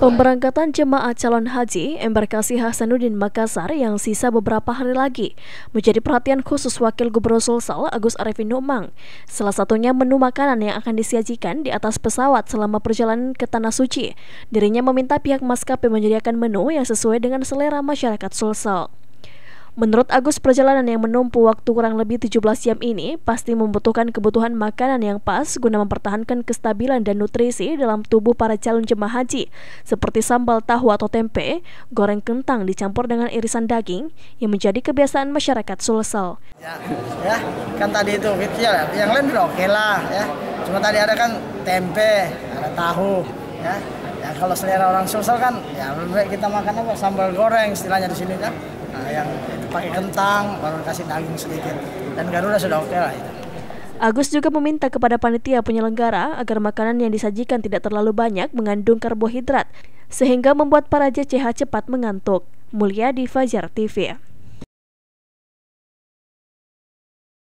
Pemberangkatan jemaah calon haji embarkasi Hasanuddin Makassar yang sisa beberapa hari lagi menjadi perhatian khusus Wakil Gubernur Sulsel Agus Arifin Numang. Salah satunya menu makanan yang akan disajikan di atas pesawat selama perjalanan ke Tanah Suci. Dirinya meminta pihak maskapai menyediakan menu yang sesuai dengan selera masyarakat Sulsel. Menurut Agus, perjalanan yang menumpu waktu kurang lebih 17 jam ini pasti membutuhkan kebutuhan makanan yang pas guna mempertahankan kestabilan dan nutrisi dalam tubuh para calon jemaah haji, seperti sambal tahu atau tempe, goreng kentang dicampur dengan irisan daging yang menjadi kebiasaan masyarakat Sulsel. Ya, ya kan tadi itu kecil ya, yang lain udah oke okay lah ya. Cuma tadi ada kan tempe, ada tahu, ya. Ya kalau selera orang Sulsel kan ya kita makan apa sambal goreng istilahnya di sini kan. Ya nah, yang pakai kentang baru kasih daging sedikit dan Garuda sudah oke okay lah itu. Agus juga meminta kepada panitia penyelenggara agar makanan yang disajikan tidak terlalu banyak mengandung karbohidrat, sehingga membuat para JCH cepat mengantuk. Mulia di Fajar TV.